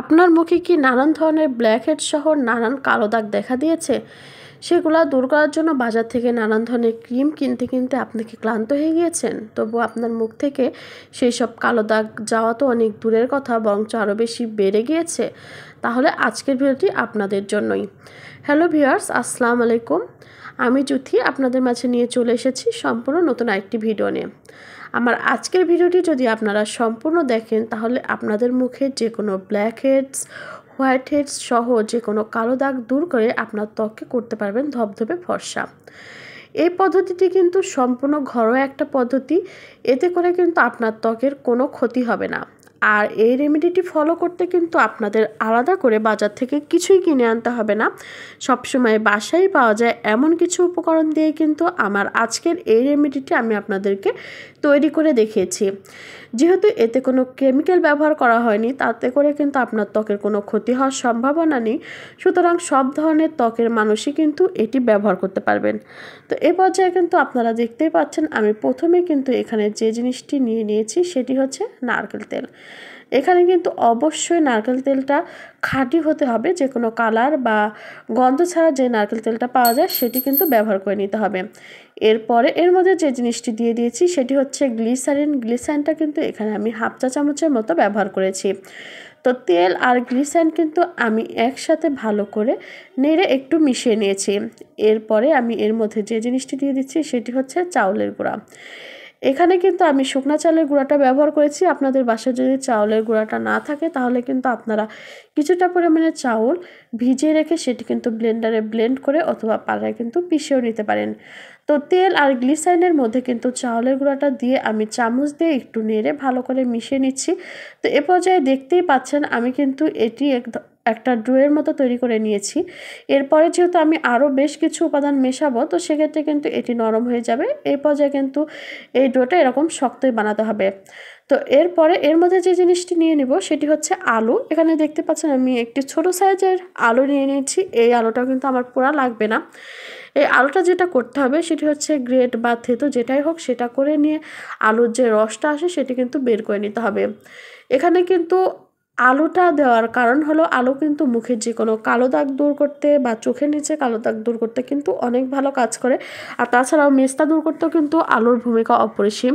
আপনার মুখে কি নানান ধরনের ব্ল্যাকহেড সহ নানান কালো দাগ দেখা দিয়েছে সেগুলা দূর করার জন্য বাজার থেকে নানান ধরনের ক্রিম কিনতে কিনতে আপনি কি ক্লান্ত হয়ে গিয়েছেন তবু আপনার মুখ থেকে সেই সব কালো দাগ যাওয়া তো অনেক দূরের কথা বরঞ্চ আরও বেশি বেড়ে গিয়েছে তাহলে আজকের ভিডিওটি আপনাদের জন্যই হ্যালো ভিওয়ার্স আসসালামু আলাইকুম আমি জ্যোতি আপনাদের মাঝে নিয়ে চলে এসেছি সম্পূর্ণ নতুন আরেকটি ভিডিও নিয়ে আমার আজকের ভিডিওটি যদি আপনারা সম্পূর্ণ দেখেন তাহলে আপনাদের মুখে যে কোনো ব্ল্যাক হেডস হোয়াইট হেডস সহ যে কোনো কালো দাগ দূর করে আপনার ত্বককে করতে পারবেন ধবধবে ফর্সা এই পদ্ধতিটি কিন্তু সম্পূর্ণ ঘরোয়া একটা পদ্ধতি এতে করে কিন্তু আপনার ত্বকের কোনো ক্ষতি হবে না আর এই রেমেডিটি ফলো করতে কিন্তু আপনাদের আলাদা করে বাজার থেকে কিছুই কিনে আনতে হবে না সবসময় বাসায় পাওয়া যায় এমন কিছু উপকরণ দিয়ে কিন্তু আমার আজকের এই রেমেডিটি আমি আপনাদেরকে তৈরি করে দেখিয়েছি যেহেতু এতে কোনো কেমিক্যাল ব্যবহার করা হয়নি তাতে করে কিন্তু আপনার ত্বকের কোনো ক্ষতি হওয়ার সম্ভাবনা নেই সুতরাং সব ধরনের ত্বকের মানুষই কিন্তু এটি ব্যবহার করতে পারবেন তো এ পর্যায়ে কিন্তু আপনারা দেখতেই পাচ্ছেন আমি প্রথমে কিন্তু এখানে যে জিনিসটি নিয়ে নিয়েছি সেটি হচ্ছে নারকেল তেল এখানে কিন্তু অবশ্যই নারকেল তেলটা খাঁটি হতে হবে যে কোনো কালার বা গন্ধ ছাড়া যে নারকেল তেলটা পাওয়া যায় সেটি কিন্তু ব্যবহার করে নিতে হবে এরপরে এর মধ্যে যে জিনিসটি দিয়ে দিয়েছি সেটি হচ্ছে গ্লিসারিন গ্লিসারিনটা কিন্তু এখানে আমি হাফ চা চামচের মতো ব্যবহার করেছি তো তেল আর গ্লিসাইন কিন্তু আমি একসাথে ভালো করে নেড়ে একটু মিশিয়ে নিয়েছি এরপরে আমি এর মধ্যে যে জিনিসটি দিয়ে দিচ্ছি সেটি হচ্ছে চাউলের গুঁড়া এখানে কিন্তু আমি শুকনো চালের গুঁড়াটা ব্যবহার করেছি আপনাদের বাসায় যদি চাউলের গুঁড়াটা না থাকে তাহলে কিন্তু আপনারা কিছুটা পরিমাণে চাউল ভিজিয়ে রেখে সেটি কিন্তু ব্লেন্ডারে ব্লেন্ড করে অথবা পাড়ায় কিন্তু পিষেও নিতে পারেন তো তেল আর গ্লিসাইনের মধ্যে কিন্তু চাউলের গুঁড়াটা দিয়ে আমি চামচ দিয়ে একটু নেড়ে ভালো করে মিশিয়ে নিচ্ছি তো এ পর্যায়ে দেখতেই পাচ্ছেন আমি কিন্তু এটি এক একটা ড্রোয়ের মতো তৈরি করে নিয়েছি এরপরে যেহেতু আমি আরও বেশ কিছু উপাদান মেশাবো তো সেক্ষেত্রে কিন্তু এটি নরম হয়ে যাবে এই পর্যায়ে কিন্তু এই ডোটা এরকম শক্তই বানাতে হবে তো এরপরে এর মধ্যে যে জিনিসটি নিয়ে নিব সেটি হচ্ছে আলু এখানে দেখতে পাচ্ছেন আমি একটি ছোট সাইজের আলু নিয়ে নিয়েছি এই আলুটাও কিন্তু আমার পোড়া লাগবে না এই আলুটা যেটা করতে হবে সেটি হচ্ছে গ্রেট বা থেতো যেটাই হোক সেটা করে নিয়ে আলুর যে রসটা আসে সেটি কিন্তু বের করে নিতে হবে এখানে কিন্তু আলোটা দেওয়ার কারণ হলো আলো কিন্তু মুখের যে কোনো কালো দাগ দূর করতে বা চোখের নিচে কালো দাগ দূর করতে কিন্তু অনেক ভালো কাজ করে আর তাছাড়াও মেস্তা দূর করতেও কিন্তু আলোর ভূমিকা অপরিসীম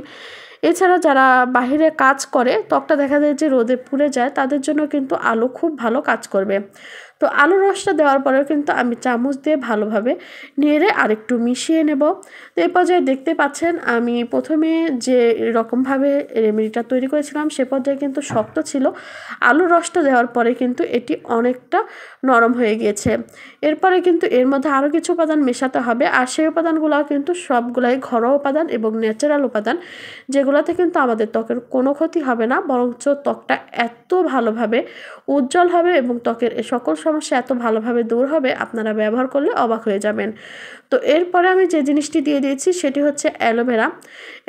এছাড়া যারা বাহিরে কাজ করে ত্বকটা দেখা যায় যে রোদে পুড়ে যায় তাদের জন্য কিন্তু আলো খুব ভালো কাজ করবে তো আলুর রসটা দেওয়ার পরেও কিন্তু আমি চামচ দিয়ে ভালোভাবে নেড়ে আরেকটু মিশিয়ে নেব তো এ পর্যায়ে দেখতে পাচ্ছেন আমি প্রথমে যে রকমভাবে রেমেডিটা তৈরি করেছিলাম সে পর্যায়ে কিন্তু শক্ত ছিল আলুর রসটা দেওয়ার পরে কিন্তু এটি অনেকটা নরম হয়ে গিয়েছে এরপরে কিন্তু এর মধ্যে আরও কিছু উপাদান মেশাতে হবে আর সেই উপাদানগুলো কিন্তু সবগুলাই ঘরোয়া উপাদান এবং ন্যাচারাল উপাদান যেগুলোতে কিন্তু আমাদের ত্বকের কোনো ক্ষতি হবে না বরঞ্চ ত্বকটা এত ভালোভাবে উজ্জ্বল হবে এবং ত্বকের সকল সমস্যা এত ভালোভাবে দূর হবে আপনারা ব্যবহার করলে অবাক হয়ে যাবেন তো এরপরে আমি যে জিনিসটি দিয়ে দিয়েছি সেটি হচ্ছে অ্যালোভেরা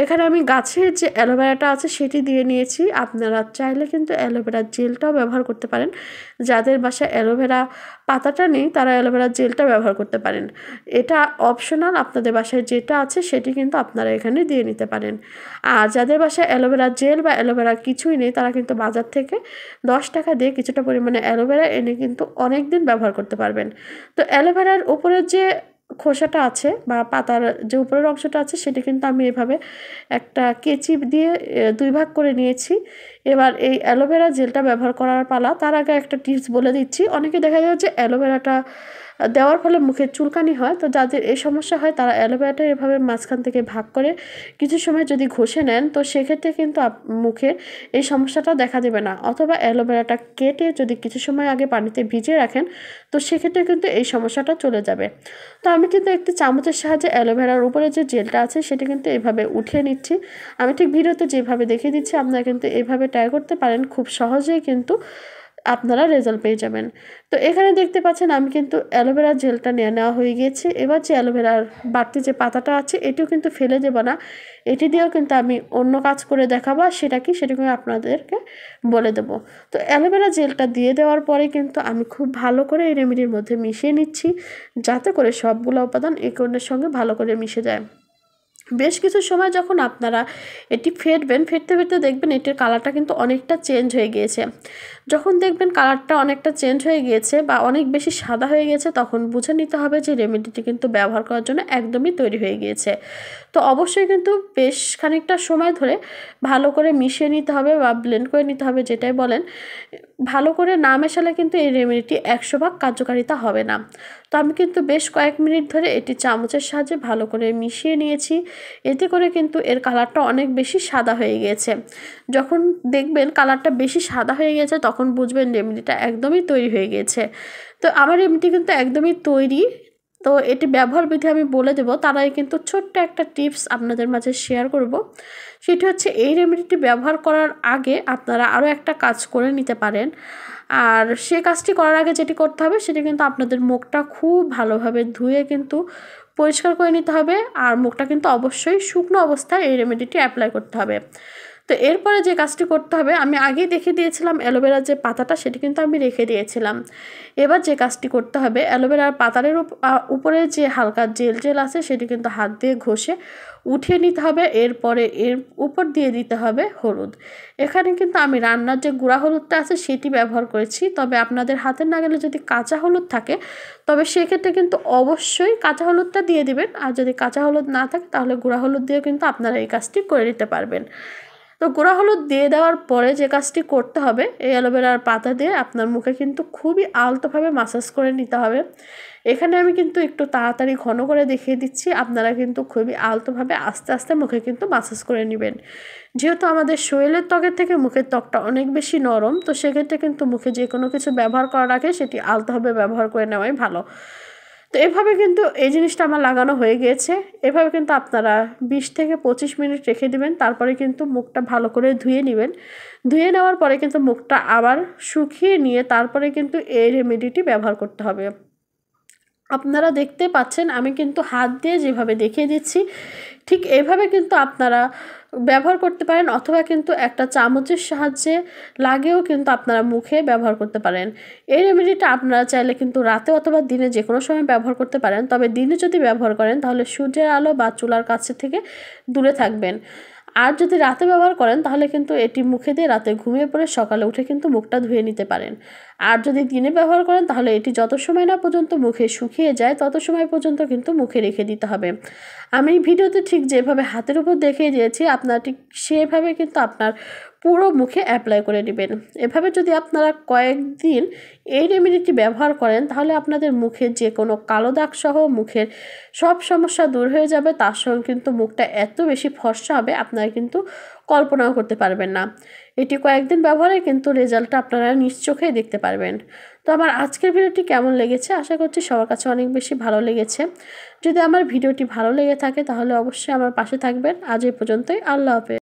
এখানে আমি গাছের যে অ্যালোভেরাটা আছে সেটি দিয়ে নিয়েছি আপনারা চাইলে কিন্তু অ্যালোভেরা জেলটাও ব্যবহার করতে পারেন যাদের বাসায় অ্যালোভেরা পাতাটা নেই তারা অ্যালোভেরার জেলটা ব্যবহার করতে পারেন এটা অপশনাল আপনাদের বাসায় যেটা আছে সেটি কিন্তু আপনারা এখানে দিয়ে নিতে পারেন আর যাদের বাসায় অ্যালোভেরা জেল বা অ্যালোভেরা কিছুই নেই তারা কিন্তু বাজার থেকে দশ টাকা দিয়ে কিছুটা পরিমাণে অ্যালোভেরা এনে কিন্তু অনেক দিন ব্যবহার করতে পারবেন তো অ্যালোভেরার উপরের যে খোসাটা আছে বা পাতার যে উপরের অংশটা আছে সেটা কিন্তু আমি এভাবে একটা কেচি দিয়ে দুই ভাগ করে নিয়েছি এবার এই অ্যালোভেরা জেলটা ব্যবহার করার পালা তার আগে একটা টিপস বলে দিচ্ছি অনেকে দেখা যায় যে অ্যালোভেরাটা দেওয়ার ফলে মুখে চুলকানি হয় তো যাদের এই সমস্যা হয় তারা অ্যালোভেরাটা এভাবে মাঝখান থেকে ভাগ করে কিছু সময় যদি ঘষে নেন তো সেক্ষেত্রে কিন্তু মুখে এই সমস্যাটা দেখা দেবে না অথবা অ্যালোভেরাটা কেটে যদি কিছু সময় আগে পানিতে ভিজিয়ে রাখেন তো সেক্ষেত্রে কিন্তু এই সমস্যাটা চলে যাবে তো আমি কিন্তু একটি চামচের সাহায্যে অ্যালোভেরার উপরে যে জেলটা আছে সেটা কিন্তু এভাবে উঠিয়ে নিচ্ছি আমি ঠিক ভিডিওতে যেভাবে দেখিয়ে দিচ্ছি আপনারা কিন্তু এভাবে ট্রাই করতে পারেন খুব সহজেই কিন্তু আপনারা রেজাল্ট পেয়ে যাবেন তো এখানে দেখতে পাচ্ছেন আমি কিন্তু অ্যালোভেরা জেলটা নিয়ে নেওয়া হয়ে গিয়েছে এবার যে অ্যালোভেরার বাড়তি যে পাতাটা আছে এটিও কিন্তু ফেলে দেবো না এটি দিয়েও কিন্তু আমি অন্য কাজ করে দেখাবো আর সেটা কি সেটাকে আপনাদেরকে বলে দেব তো অ্যালোভেরা জেলটা দিয়ে দেওয়ার পরে কিন্তু আমি খুব ভালো করে এই রেমিডির মধ্যে মিশিয়ে নিচ্ছি যাতে করে সবগুলো উপাদান এই সঙ্গে ভালো করে মিশে যায় বেশ কিছু সময় যখন আপনারা এটি ফেটবেন ফেটতে ফেটতে দেখবেন এটির কালারটা কিন্তু অনেকটা চেঞ্জ হয়ে গিয়েছে যখন দেখবেন কালারটা অনেকটা চেঞ্জ হয়ে গিয়েছে বা অনেক বেশি সাদা হয়ে গেছে তখন বুঝে নিতে হবে যে রেমেডিটি কিন্তু ব্যবহার করার জন্য একদমই তৈরি হয়ে গিয়েছে তো অবশ্যই কিন্তু বেশ খানিকটা সময় ধরে ভালো করে মিশিয়ে নিতে হবে বা ব্লেন্ড করে নিতে হবে যেটাই বলেন ভালো করে না মেশালে কিন্তু এই রেমেডিটি একশো ভাগ কার্যকারিতা হবে না তো আমি কিন্তু বেশ কয়েক মিনিট ধরে এটি চামচের সাহায্যে ভালো করে মিশিয়ে নিয়েছি এতে করে কিন্তু এর কালারটা অনেক বেশি সাদা হয়ে গিয়েছে যখন দেখবেন কালারটা বেশি সাদা হয়ে গেছে তখন বুঝবেন রেমেডিটা একদমই তৈরি হয়ে গিয়েছে তো আমার রেমেডি কিন্তু একদমই তৈরি তো এটি ব্যবহার বিধি আমি বলে দেবো তার আগে কিন্তু ছোট্ট একটা টিপস আপনাদের মাঝে শেয়ার করব সেটি হচ্ছে এই রেমেডিটি ব্যবহার করার আগে আপনারা আরও একটা কাজ করে নিতে পারেন আর সে কাজটি করার আগে যেটি করতে হবে সেটি কিন্তু আপনাদের মুখটা খুব ভালোভাবে ধুয়ে কিন্তু পরিষ্কার করে নিতে হবে আর মুখটা কিন্তু অবশ্যই শুকনো অবস্থায় এই রেমেডিটি অ্যাপ্লাই করতে হবে তো এরপরে যে কাজটি করতে হবে আমি আগেই দেখে দিয়েছিলাম অ্যালোভেরার যে পাতাটা সেটি কিন্তু আমি রেখে দিয়েছিলাম এবার যে কাজটি করতে হবে অ্যালোভেরার পাতারের উপরে যে হালকা জেল জেল আছে সেটি কিন্তু হাত দিয়ে ঘষে উঠিয়ে নিতে হবে এরপরে এর উপর দিয়ে দিতে হবে হলুদ এখানে কিন্তু আমি রান্নার যে গুঁড়া হলুদটা আছে সেটি ব্যবহার করেছি তবে আপনাদের হাতের নাগালে যদি কাঁচা হলুদ থাকে তবে সেক্ষেত্রে কিন্তু অবশ্যই কাঁচা হলুদটা দিয়ে দিবেন আর যদি কাঁচা হলুদ না থাকে তাহলে গুঁড়া হলুদ দিয়ে কিন্তু আপনারা এই কাজটি করে নিতে পারবেন তো গোড়া হলুদ দিয়ে দেওয়ার পরে যে কাজটি করতে হবে এই অ্যালোভেরার পাতা দিয়ে আপনার মুখে কিন্তু খুবই আলতোভাবে মাসাজ করে নিতে হবে এখানে আমি কিন্তু একটু তাড়াতাড়ি ঘন করে দেখিয়ে দিচ্ছি আপনারা কিন্তু খুবই আলতোভাবে আস্তে আস্তে মুখে কিন্তু মাসাজ করে নেবেন যেহেতু আমাদের শরীরের ত্বকের থেকে মুখের ত্বকটা অনেক বেশি নরম তো সেক্ষেত্রে কিন্তু মুখে যে কোনো কিছু ব্যবহার করার আগে সেটি আলতোভাবে ব্যবহার করে নেওয়াই ভালো তো এভাবে কিন্তু এই জিনিসটা আমার লাগানো হয়ে গিয়েছে এভাবে কিন্তু আপনারা বিশ থেকে পঁচিশ মিনিট রেখে দিবেন তারপরে কিন্তু মুখটা ভালো করে ধুয়ে নেবেন ধুয়ে নেওয়ার পরে কিন্তু মুখটা আবার শুকিয়ে নিয়ে তারপরে কিন্তু এই রেমেডিটি ব্যবহার করতে হবে আপনারা দেখতে পাচ্ছেন আমি কিন্তু হাত দিয়ে যেভাবে দেখিয়ে দিচ্ছি ঠিক এইভাবে কিন্তু আপনারা ব্যবহার করতে পারেন অথবা কিন্তু একটা চামচের সাহায্যে লাগেও কিন্তু আপনারা মুখে ব্যবহার করতে পারেন এই রেমেডিটা আপনারা চাইলে কিন্তু রাতে অথবা দিনে যে কোনো সময় ব্যবহার করতে পারেন তবে দিনে যদি ব্যবহার করেন তাহলে সূর্যের আলো বা চুলার কাছে থেকে দূরে থাকবেন আর যদি রাতে ব্যবহার করেন তাহলে কিন্তু এটি মুখে দিয়ে রাতে ঘুমিয়ে পড়ে সকালে উঠে কিন্তু মুখটা ধুয়ে নিতে পারেন আর যদি দিনে ব্যবহার করেন তাহলে এটি যত সময় না পর্যন্ত মুখে শুকিয়ে যায় তত সময় পর্যন্ত কিন্তু মুখে রেখে দিতে হবে আমি ভিডিওতে ঠিক যেভাবে হাতের উপর দেখিয়ে দিয়েছি আপনার ঠিক সেভাবে কিন্তু আপনার পুরো মুখে অ্যাপ্লাই করে নেবেন এভাবে যদি আপনারা কয়েকদিন এই রেমেডিটি ব্যবহার করেন তাহলে আপনাদের মুখে যে কোনো কালো দাগ সহ মুখের সব সমস্যা দূর হয়ে যাবে তার সঙ্গে কিন্তু মুখটা এত বেশি ফর্সা হবে আপনারা কিন্তু কল্পনাও করতে পারবেন না এটি কয়েকদিন ব্যবহারে কিন্তু রেজাল্টটা আপনারা নিশ্চোখেই দেখতে পারবেন তো আমার আজকের ভিডিওটি কেমন লেগেছে আশা করছি সবার কাছে অনেক বেশি ভালো লেগেছে যদি আমার ভিডিওটি ভালো লেগে থাকে তাহলে অবশ্যই আমার পাশে থাকবেন আজ এই পর্যন্তই আল্লাহ হাফেজ